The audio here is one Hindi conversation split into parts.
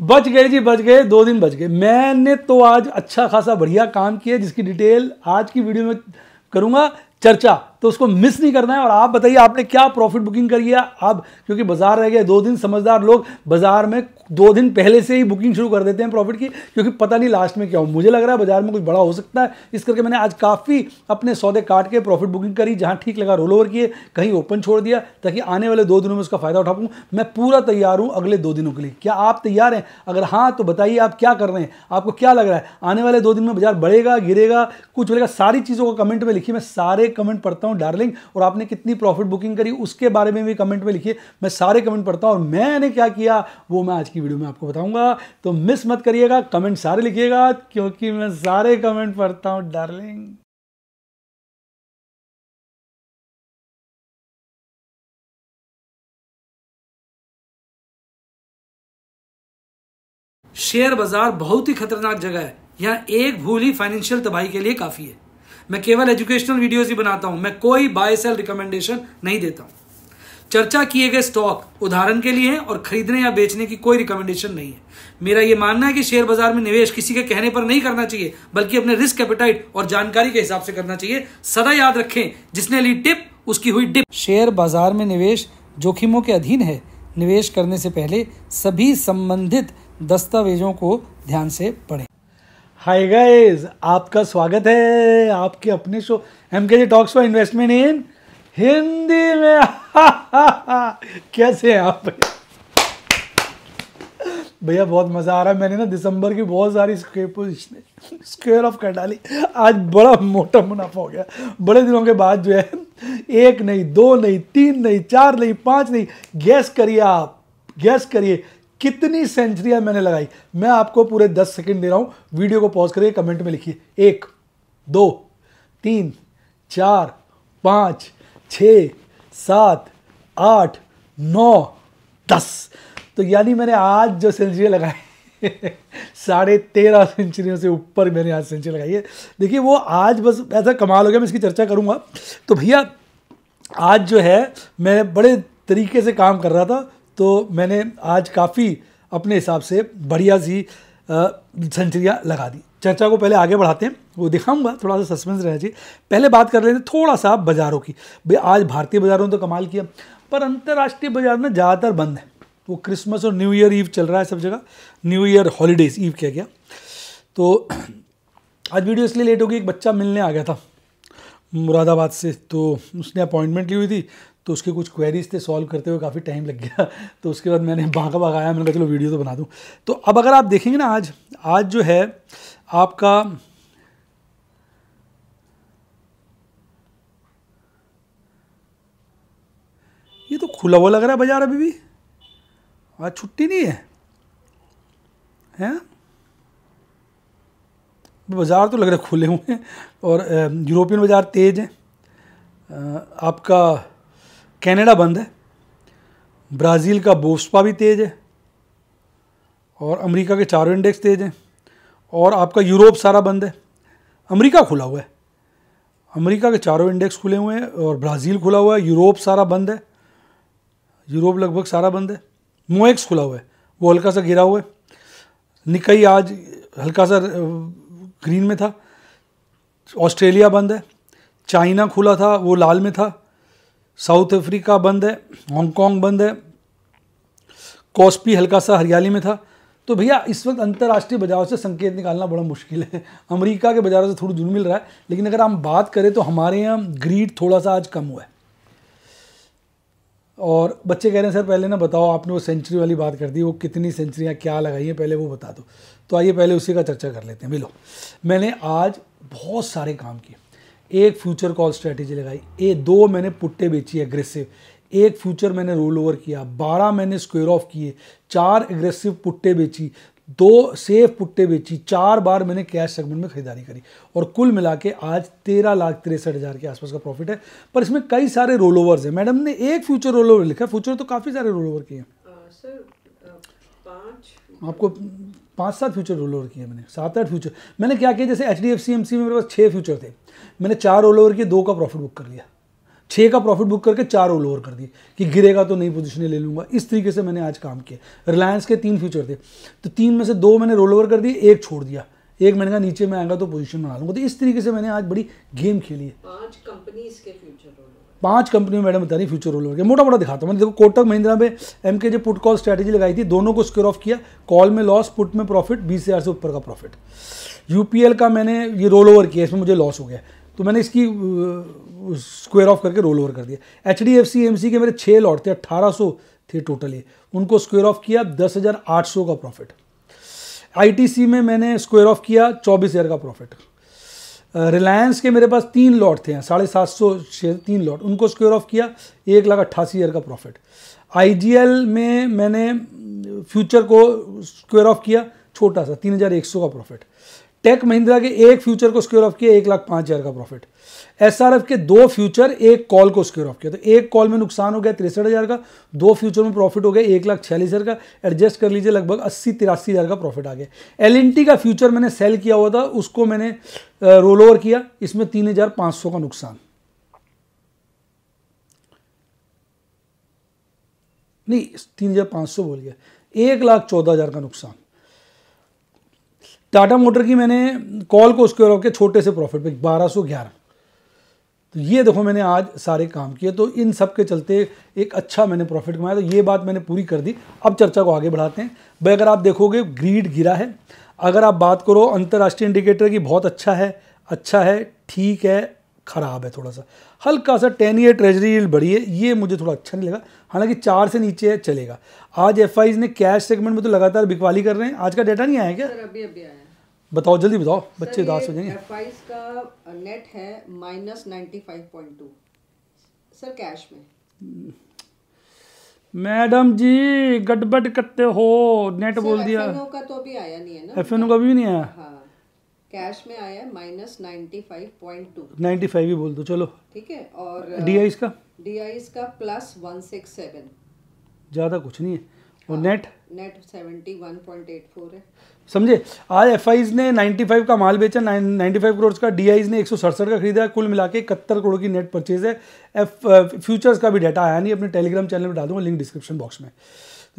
बच गए जी बच गए दो दिन बच गए मैंने तो आज अच्छा खासा बढ़िया काम किया जिसकी डिटेल आज की वीडियो में करूँगा चर्चा तो उसको मिस नहीं करना है और आप बताइए आपने क्या प्रॉफिट बुकिंग करी है आप क्योंकि बाजार रह गए दो दिन समझदार लोग बाजार में दो दिन पहले से ही बुकिंग शुरू कर देते हैं प्रॉफिट की क्योंकि पता नहीं लास्ट में क्या हो मुझे लग रहा है बाजार में कुछ बड़ा हो सकता है इस करके मैंने आज काफ़ी अपने सौदे काट के प्रॉफिट बुकिंग करी जहाँ ठीक लगा रोल ओवर किए कहीं ओपन छोड़ दिया ताकि आने वाले दो दिनों में उसका फ़ायदा उठा पाऊँ मैं पूरा तैयार हूँ अगले दो दिनों के लिए क्या आप तैयार हैं अगर हाँ तो बताइए आप क्या कर रहे हैं आपको क्या लग रहा है आने वाले दो दिन में बाजार बढ़ेगा गिरेगा कुछ बढ़ेगा सारी चीज़ों को कमेंट में लिखिए मैं सारे कमेंट पढ़ता हूँ हूँ डार्लिंग और आपने कितनी प्रॉफिट बुकिंग करी उसके बारे में भी कमेंट में लिखिए मैं सारे कमेंट पढ़ता हूँ और मैंने क्या किया वो मैं आज की वीडियो में आपको बताऊंगा तो मिस मत करिएगा कमेंट सारे लिखिएगा क्योंकि मैं सारे कमेंट पढ़ता हूँ डार्लिंग शेयर बाजार बहुत ही खतरनाक जगह है यहाँ एक भूल ही फाइनेंशियल तबाही के लिए काफी है मैं केवल एजुकेशनल वीडियोज ही बनाता हूं मैं कोई बाय सेल रिकमेंडेशन नहीं देता हूं चर्चा किए गए स्टॉक उदाहरण के लिए हैं और खरीदने या बेचने की कोई रिकमेंडेशन नहीं है मेरा यह मानना है कि शेयर बाजार में निवेश किसी के कहने पर नहीं करना चाहिए बल्कि अपने रिस्क एपिटाइट और जानकारी के हिसाब से करना चाहिए सदा याद रखें जिसने ली टिप उसकी हुई डिप शेयर बाजार में निवेश जोखिमों के अधीन है निवेश करने से पहले सभी संबंधित दस्तावेजों को ध्यान से पढ़ें हाय गाइस आपका स्वागत है आपके अपने show M K G talks for investment in Hindi में कैसे हैं आप भैया बहुत मज़ा आ रहा है मैंने ना दिसंबर की बहुत सारी स्क्वेयर ऑफ कर डाली आज बड़ा मोटा मुनाफा हो गया बड़े दिनों के बाद जो है एक नहीं दो नहीं तीन नहीं चार नहीं पांच नहीं गैस करिए आप गैस करिए कितनी सेंचुरियां मैंने लगाई मैं आपको पूरे दस सेकंड दे रहा हूं वीडियो को पॉज करके कमेंट में लिखिए एक दो तीन चार पाँच छ सात आठ नौ दस तो यानी मैंने आज जो सेंचुरी लगाई साढ़े तेरह सेंचुरियों से ऊपर मैंने आज सेंचुरी लगाई है देखिए वो आज बस ऐसा कमाल हो गया मैं इसकी चर्चा करूँगा तो भैया आज जो है मैं बड़े तरीके से काम कर रहा था तो मैंने आज काफ़ी अपने हिसाब से बढ़िया सी सेंचुरियाँ लगा दी चर्चा को पहले आगे बढ़ाते हैं वो दिखाऊंगा थोड़ा सा सस्पेंस रहना चाहिए पहले बात कर लेते हैं थोड़ा सा बाज़ारों की भाई आज भारतीय बाज़ारों ने तो कमाल किया पर अंतर्राष्ट्रीय बाज़ार ना ज़्यादातर बंद है वो क्रिसमस और न्यू ईयर ईव चल रहा है सब जगह न्यू ईयर हॉलीडेज़ ईव क्या गया तो आज वीडियो इसलिए लेट होगी एक बच्चा मिलने आ गया था मुरादाबाद से तो उसने अपॉइंटमेंट ली हुई थी तो उसके कुछ क्वेरीज थे सॉल्व करते हुए काफ़ी टाइम लग गया तो उसके बाद मैंने भागा भागाया मैंने कहा चलो वीडियो तो बना दूँ तो अब अगर आप देखेंगे ना आज आज जो है आपका ये तो खुला हुआ लग रहा है बाजार अभी भी आज छुट्टी नहीं है हैं बाज़ार तो लग रहा है खुले हुए हैं और यूरोपियन बाज़ार तेज़ है आपका कनाडा बंद है ब्राज़ील का बोस्पा भी तेज़ है और अमेरिका के चारों इंडेक्स तेज़ हैं और आपका यूरोप सारा बंद है अमेरिका खुला हुआ है अमेरिका के चारों इंडेक्स खुले हुए हैं और ब्राज़ील खुला हुआ है यूरोप सारा बंद है यूरोप लगभग सारा बंद है मोएक्स खुला हुआ है वो हल्का सा गिरा हुआ है निकई आज हल्का सा ग्रीन में था ऑस्ट्रेलिया बंद है चाइना खुला था वो लाल में था साउथ अफ्रीका बंद है हांगकॉन्ग बंद है कॉस्पी हल्का सा हरियाली में था तो भैया इस वक्त अंतर्राष्ट्रीय बाजारों से संकेत निकालना बड़ा मुश्किल है अमेरिका के बाजारों से थोड़ी जुड़ मिल रहा है लेकिन अगर हम बात करें तो हमारे यहाँ ग्रीड थोड़ा सा आज कम हुआ है और बच्चे कह रहे हैं सर पहले ना बताओ आपने वो सेंचुरी वाली बात कर दी वो कितनी सेंचुरियाँ क्या लगाई हैं पहले वो बता दो तो आइए पहले उसी का चर्चा कर लेते हैं मिलो मैंने आज बहुत सारे काम किए एक फ्यूचर कॉल स्ट्रेटेजी लगाई ए दो मैंने पुट्टे बेची एग्रेसिव एक फ्यूचर मैंने रोल ओवर किया बारह मैंने स्क्वेयर ऑफ किए चार एग्रेसिव पुट्टे बेची दो सेफ पुट्टे बेची चार बार मैंने कैश सेगमेंट में खरीदारी करी और कुल मिला के आज तेरह लाख तिरसठ हज़ार के आसपास का प्रॉफिट है पर इसमें कई सारे रोल ओवर्स हैं मैडम ने एक फ्यूचर रोल ओवर लिखा फ्यूचर तो काफ़ी सारे रोल ओवर किए हैं आपको पाँच सात फ्यूचर रोल ओवर किए मैंने सात आठ फ्यूचर मैंने क्या किया जैसे H D F C M C में मेरे पास छः फ्यूचर थे मैंने चार रोल ओवर किए दो का प्रॉफिट बुक कर लिया छः का प्रॉफिट बुक करके चार रोल ओवर कर दिए कि गिरेगा तो नई पोजिशनें ले लूँगा इस तरीके से मैंने आज काम किया रिलायंस के तीन फ्यूचर थे तो तीन में से दो मैंने रोल ओवर कर दिए एक छोड़ दिया एक मैंने कहा नीचे में आएगा तो पोजिशन बना लूँगा तो इस तरीके से मैंने आज बड़ी गेम खेली है पाँच कंपनीज के फ्यूचर पांच कंपनी में मैडम बता रही फ्यूचर रोल के मोटा मोटा दिखाता हूँ मैंने देखो कोटक महिंद्रा में एम के जो पुट कॉल स्ट्रैटेजी लगाई थी दोनों को स्क्र ऑफ किया कॉल में लॉस पुट में प्रॉफिट बीस हज़ार से ऊपर का प्रॉफिट यूपीएल का मैंने ये रोल ओवर किया इसमें मुझे लॉस हो गया तो मैंने इसकी स्क्वेयर ऑफ करके रोल ओवर कर दिया H D F C M C के मेरे छः लॉट थे अट्ठारह सौ थे टोटली उनको स्क्वेयर ऑफ किया दस हज़ार आठ सौ का प्रॉफिट आई टी सी में मैंने स्क्वेयर ऑफ किया चौबीस हज़ार का प्रॉफिट रिलायंस के मेरे पास तीन लॉट थे साढ़े सात सौ शेयर तीन लॉट उनको स्क्योर ऑफ किया एक लाख अट्ठासी हज़ार का प्रॉफिट आई में मैंने फ्यूचर को स्क्योर ऑफ किया छोटा सा तीन हज़ार एक सौ का प्रॉफिट टेक महिंद्रा के एक फ्यूचर को स्क्योर ऑफ किया एक लाख पांच हज़ार का प्रॉफिट एस के दो फ्यूचर एक कॉल को स्क्योर ऑफ किया तो एक कॉल में नुकसान हो गया तिरसठ हज़ार का दो फ्यूचर में प्रॉफिट हो गया एक लाख छियालीस हज़ार का एडजस्ट कर लीजिए लगभग अस्सी तिरासी हज़ार का प्रॉफिट आ गया एल का फ्यूचर मैंने सेल किया हुआ था उसको मैंने रोल ओवर किया इसमें तीन हज़ार पांच सौ का नुकसान नहीं तीन हज़ार पांच सौ बोल गया एक लाख चौदह हज़ार का नुकसान टाटा मोटर की मैंने कॉल को उसके रोके छोटे से प्रॉफिट पे बारह सौ ग्यारह तो ये देखो मैंने आज सारे काम किए तो इन सब के चलते एक अच्छा मैंने प्रॉफिट कमाया तो ये बात मैंने पूरी कर दी अब चर्चा को आगे बढ़ाते हैं भाई अगर आप देखोगे ग्रीड गिरा है अगर आप बात करो अंतर्राष्ट्रीय इंडिकेटर की बहुत अच्छा है अच्छा है ठीक है ख़राब है थोड़ा सा हल्का सा टेन ईयर ट्रेजरी बढ़ी है ये मुझे थोड़ा अच्छा नहीं लगा हालांकि चार से नीचे चलेगा आज एफ ने कैश सेगमेंट में तो लगातार बिकवाली कर रहे हैं आज का डाटा नहीं आया क्या सर अभी अभी आया बताओ जल्दी बताओ बच्चे उदास हो जाएंगे एफ का नेट है minus ninety five point two sir cash में मैडम जी गड़बड़ करते हो नेट बोल दिया एफएनओ का तो अभी आया नहीं है ना एफएनओ का भी नहीं आया हाँ। कैश में आया है minus ninety five point two ninety five ही बोल दो चलो ठीक है और डी का डी आई इसका प्लस वन सिक्स सेवन ज़्यादा कुछ नहीं है और net net seventy one point eight four है समझे आज एफ ने नाइन्टी फाइव का माल बेचा नाइन्टी फाइव करोड़ का डी ने एक सौ सड़सठ का खरीदा कुल मिला के इकहत्तर करोड़ की नेट परचेज है एफ फ्यूचर्स uh, का भी डाटा आया नहीं अपने टेलीग्राम चैनल में डाल दूंगा लिंक डिस्क्रिप्शन बॉक्स में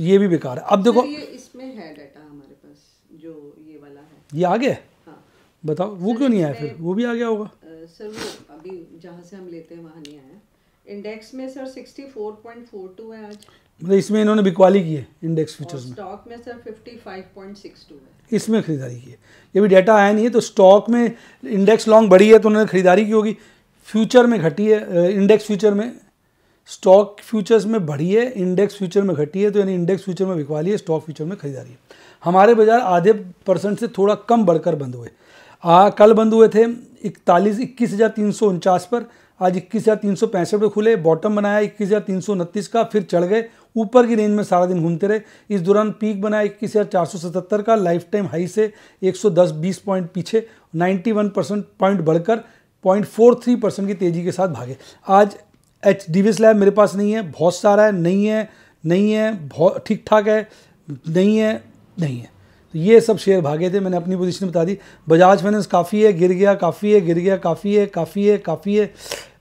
ये भी बेकार है अब देखो ये इसमें है डाटा हमारे पास जो ये वाला है ये आ गया हाँ। बताओ वो क्यों नहीं आया फिर वो भी आ गया होगा सर वो अभी जहाँ से हम लेते हैं वहाँ नहीं आया इंडेक्स में सर 64.42 है आज मतलब इसमें इन्होंने बिकवाली की है इंडेक्स फ्यूचर्स में स्टॉक में सर 55.62 है इसमें खरीदारी की है ये भी डाटा आया नहीं है तो स्टॉक में इंडेक्स लॉन्ग बढ़ी है तो उन्होंने खरीदारी की होगी फ्यूचर में घटी है इंडेक्स फ्यूचर में स्टॉक फ्यूचर्स में बढ़ी है इंडेक्स फ्यूचर में घटी है तो यानी इंडेक्स फ्यूचर में बिकवाली है स्टॉक फ्यूचर में खरीदारी है हमारे बाजार आधे परसेंट से थोड़ा कम बढ़कर बंद हुए आ, कल बंद हुए थे इकतालीस इक्कीस हज़ार तीन सौ उनचास पर आज इक्कीस हज़ार तीन सौ पैंसठ में खुले बॉटम बनाया इक्कीस हज़ार तीन सौ उनतीस का फिर चढ़ गए ऊपर की रेंज में सारा दिन घूमते रहे इस दौरान पीक बनाया इक्कीस हज़ार चार सौ सतहत्तर का लाइफ टाइम हाई से एक सौ दस बीस पॉइंट पीछे नाइन्टी वन परसेंट पॉइंट बढ़कर पॉइंट फोर थ्री परसेंट की तेज़ी के साथ भागे आज एच डी वी स्लैब मेरे पास नहीं है बहुत सारा है नहीं है नहीं है बहुत ठीक ठाक है नहीं है नहीं है तो ये सब शेयर भागे थे मैंने अपनी पोजीशन बता दी बजाज फाइनेंस काफ़ी है गिर गया काफ़ी है गिर गया काफ़ी है काफ़ी है काफ़ी है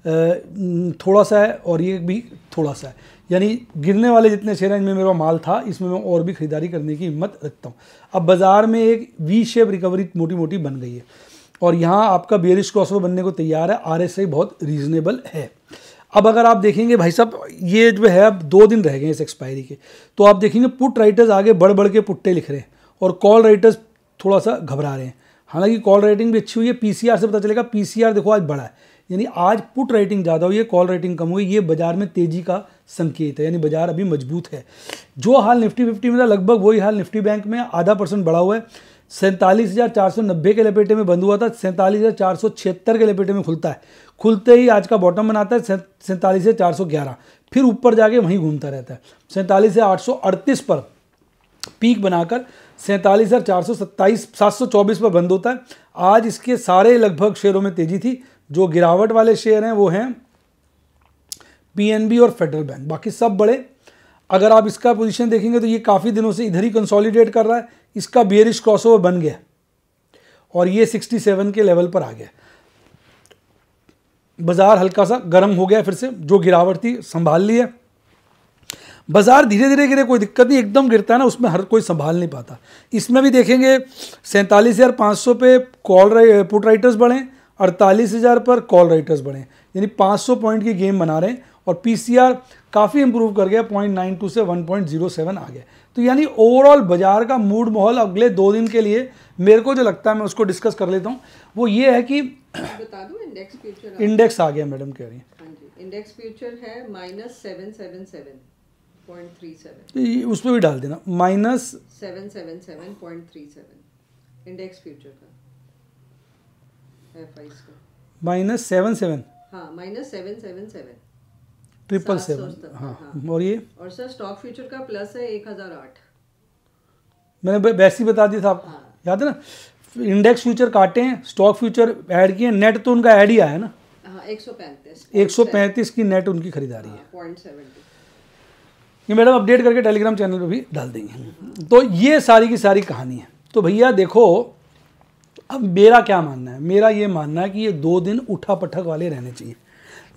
थोड़ा सा है और ये भी थोड़ा सा है यानी गिरने वाले जितने शेयर हैं इनमें मेरा माल था इसमें मैं और भी ख़रीदारी करने की हिम्मत रखता हूँ अब बाज़ार में एक वी शेप रिकवरी मोटी मोटी बन गई है और यहाँ आपका बेरिश क्रॉसओवर बनने को तैयार है आर बहुत रीज़नेबल है अब अगर आप देखेंगे भाई साहब ये जो है अब दो दिन रह गए इस एक्सपायरी के तो आप देखेंगे पुट राइटर्स आगे बढ़ बढ़ के पुट्टे लिख रहे हैं और कॉल राइटर्स थोड़ा सा घबरा रहे हैं हालांकि कॉल राइटिंग भी अच्छी हुई है पीसीआर से पता चलेगा पीसीआर देखो आज बढ़ा है यानी आज पुट राइटिंग ज़्यादा हुई है कॉल राइटिंग कम हुई ये बाजार में तेज़ी का संकेत है यानी बाजार अभी मजबूत है जो हाल निफ्टी फिफ्टी में था लगभग वही हाल निफ्टी बैंक में आधा परसेंट बढ़ा हुआ है सैंतालीस हज़ार चार सौ नब्बे के लपेटे में बंद हुआ था सैंतालीस हज़ार चार सौ छिहत्तर के लपेटे में खुलता है खुलते ही आज का बॉटम बनाता है सैंतालीस से चार सौ ग्यारह फिर ऊपर जाके वहीं घूमता रहता है सैंतालीस से आठ सौ अड़तीस पर पीक बनाकर सैंतालीस हज़ार चार सौ सत्ताईस सात सौ चौबीस पर बंद होता है आज इसके सारे लगभग शेयरों में तेज़ी थी जो गिरावट वाले शेयर हैं वो हैं पीएनबी और फेडरल बैंक बाकी सब बड़े अगर आप इसका पोजीशन देखेंगे तो ये काफ़ी दिनों से इधर ही कंसोलिडेट कर रहा है इसका बियरिश क्रॉसओवर बन गया और ये 67 के लेवल पर आ गया बाज़ार हल्का सा गर्म हो गया फिर से जो गिरावट थी संभाल ली है बाज़ार धीरे धीरे गिरे कोई दिक्कत नहीं एकदम गिरता है ना उसमें हर कोई संभाल नहीं पाता इसमें भी देखेंगे सैंतालीस हज़ार पाँच सौ पे कॉल पुट राइटर्स बढ़े अड़तालीस हज़ार पर कॉल राइटर्स बढ़े यानी 500 पॉइंट की गेम बना रहे हैं और पी काफ़ी इंप्रूव कर गया पॉइंट से 1.07 आ गया तो यानी ओवरऑल बाजार का मूड माहौल अगले दो दिन के लिए मेरे को जो लगता है मैं उसको डिस्कस कर लेता हूँ वो ये है कि बता दूँ इंडेक्स फ्यूचर इंडेक्स आ गया मैडम कह रही है इंडेक्स फ्यूचर है minus seven seven seven point three seven तो उसमें भी डाल देना minus seven seven seven point three seven index future का minus seven seven minus seven seven seven triple seven हाँ और ये और सर स्टॉक फ्यूचर का प्लस है एक हज़ार आठ मैंने वैसे ही बता दिया था आपको हाँ। याद है ना इंडेक्स फ्यूचर काटे हैं स्टॉक फ्यूचर ऐड किए नेट तो उनका ऐड ही आया ना हाँ एक सौ पैंतीस की नेट उनकी खरीदारी हाँ, है ये मैडम अपडेट करके टेलीग्राम चैनल पे भी डाल देंगे हम्म। तो ये सारी की सारी कहानी है तो भैया देखो अब मेरा क्या मानना है मेरा ये मानना है कि ये दो दिन उठा पटक वाले रहने चाहिए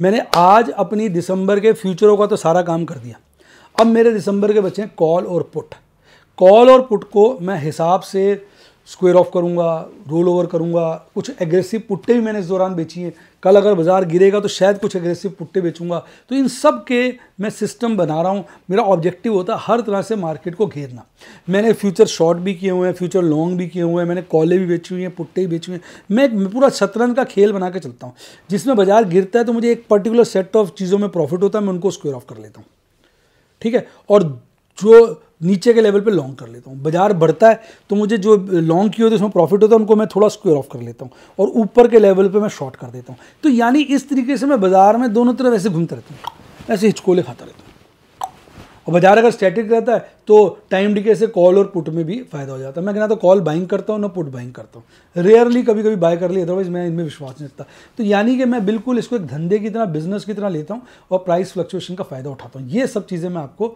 मैंने आज अपनी दिसंबर के फ्यूचरों का तो सारा काम कर दिया अब मेरे दिसंबर के बचे हैं कॉल और पुट कॉल और पुट को मैं हिसाब से स्क्वेयर ऑफ करूँगा रोल ओवर करूँगा कुछ एग्रेसिव पुट्टे भी मैंने इस दौरान बेची हैं कल अगर बाज़ार गिरेगा तो शायद कुछ एग्रेसिव पुट्टे बेचूंगा तो इन सब के मैं सिस्टम बना रहा हूँ मेरा ऑब्जेक्टिव होता है हर तरह से मार्केट को घेरना मैंने फ्यूचर शॉर्ट भी किए हुए हैं फ्यूचर लॉन्ग भी किए हुए हैं मैंने कॉले भी बेची हुई हैं पुट्टे भी बेची हुई हैं मैं पूरा शतरंज का खेल बना के चलता हूँ जिसमें बाज़ार गिरता है तो मुझे एक पर्टिकुलर सेट ऑफ चीज़ों में प्रॉफिट होता है मैं उनको स्क्वेयर ऑफ कर लेता हूँ ठीक है और जो नीचे के लेवल पे लॉन्ग कर लेता हूँ बाजार बढ़ता है तो मुझे जो लॉन्ग किए होते उसमें प्रॉफिट होता है उनको मैं थोड़ा स्क्वेयर ऑफ कर लेता हूँ और ऊपर के लेवल पे मैं शॉर्ट कर देता हूँ तो यानी इस तरीके से मैं बाजार में दोनों तरफ ऐसे घूमता रहता हूँ ऐसे हिचकोले खाता रहता हूँ और बाजार अगर स्टैटिक रहता है तो टाइम डिके से कॉल और पुट में भी फायदा हो जाता है मैं कहना तो कॉल बाइंग करता हूँ ना पुट बाइंग करता हूँ रेयरली कभी कभी बाय कर लिया अदरवाइज मैं इनमें विश्वास नहीं रखता तो यानी कि मैं बिल्कुल इसको एक धंधे की तरह बिजनेस की तरह लेता हूँ और प्राइस फ्लक्चुएशन का फ़ायदा उठाता हूँ ये सब चीज़ें मैं आपको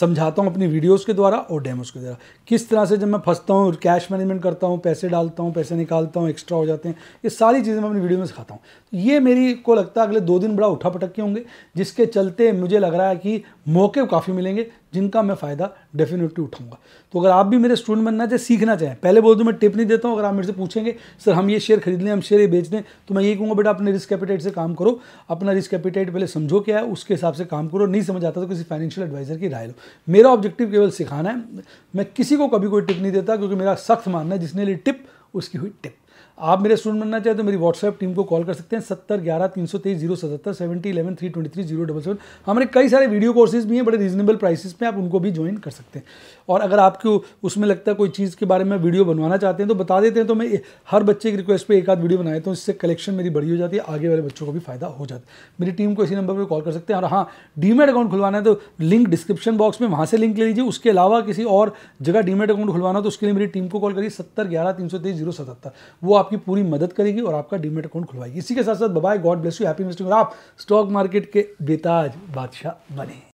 समझाता हूँ अपनी वीडियोस के द्वारा और डेमोस के द्वारा किस तरह से जब मैं फंसता हूँ कैश मैनेजमेंट करता हूँ पैसे डालता हूँ पैसे निकालता हूँ एक्स्ट्रा हो जाते हैं ये सारी चीज़ें मैं अपनी वीडियो में सिखाता हूँ तो ये मेरी को लगता है अगले दो दिन बड़ा उठा पटक के होंगे जिसके चलते मुझे लग रहा है कि मौके काफ़ी मिलेंगे जिनका मैं फ़ायदा डेफिनेटली उठाऊंगा तो अगर आप भी मेरे स्टूडेंट बनना चाहें सीखना चाहें पहले बोल दूँ मैं टिप नहीं देता हूँ अगर आप मेरे से पूछेंगे सर हम ये शेयर खरीद लें हम शेयर ये बेच दें तो मैं यही कहूँगा बेटा अपने रिस्क कैपिटाइट से काम करो अपना रिस्क कैपिटाइट पहले समझो क्या है उसके हिसाब से काम करो नहीं समझ आता तो किसी फाइनेंशियल एडवाइजर की राय लो मेरा ऑब्जेक्टिव केवल सिखाना है मैं किसी को कभी कोई टिप नहीं देता क्योंकि मेरा सख्त मानना है जिसने लिए टिप उसकी हुई टिप आप मेरे स्टूडेंट बनना चाहें तो मेरी व्हाट्सएप टीम को कॉल कर सकते हैं सत्तर ग्यारह तीन सौ तेईस जीरो सतहत्तर seventy eleven three twenty three zero double seven हमारे कई सारे वीडियो कोर्सेज भी हैं बड़े रीजनेबल प्राइसेस में आप उनको भी ज्वाइन कर सकते हैं और अगर आपको उसमें लगता है कोई चीज़ के बारे में वीडियो बनवाना चाहते हैं तो बता देते हैं तो मैं हर बच्चे की रिक्वेस्ट पर एक आध वीडियो बनाए तो इससे कलेक्शन मेरी बड़ी हो जाती है आगे वाले बच्चों को भी फायदा हो जाता है मेरी टीम को इसी नंबर पर कॉल कर सकते हैं और हाँ डीमेट अकाउंट खुलवाना है तो लिंक डिस्क्रिप्शन बॉक्स में वहाँ से लिंक ले लीजिए उसके अलावा किसी और जगह डीमेट अकाउंट खुलवाना तो उसके लिए मेरी टीम को कॉल करिए सत्तर ग्यारह तीन सौ तेईस जीरो सतहत्तर वो आपकी पूरी मदद करेगी और आपका डीमेट अकाउंट खुलवाएगी इसी के साथ साथ bye God bless you happy investing और आप स्टॉक मार्केट के बेताज बादशाह बने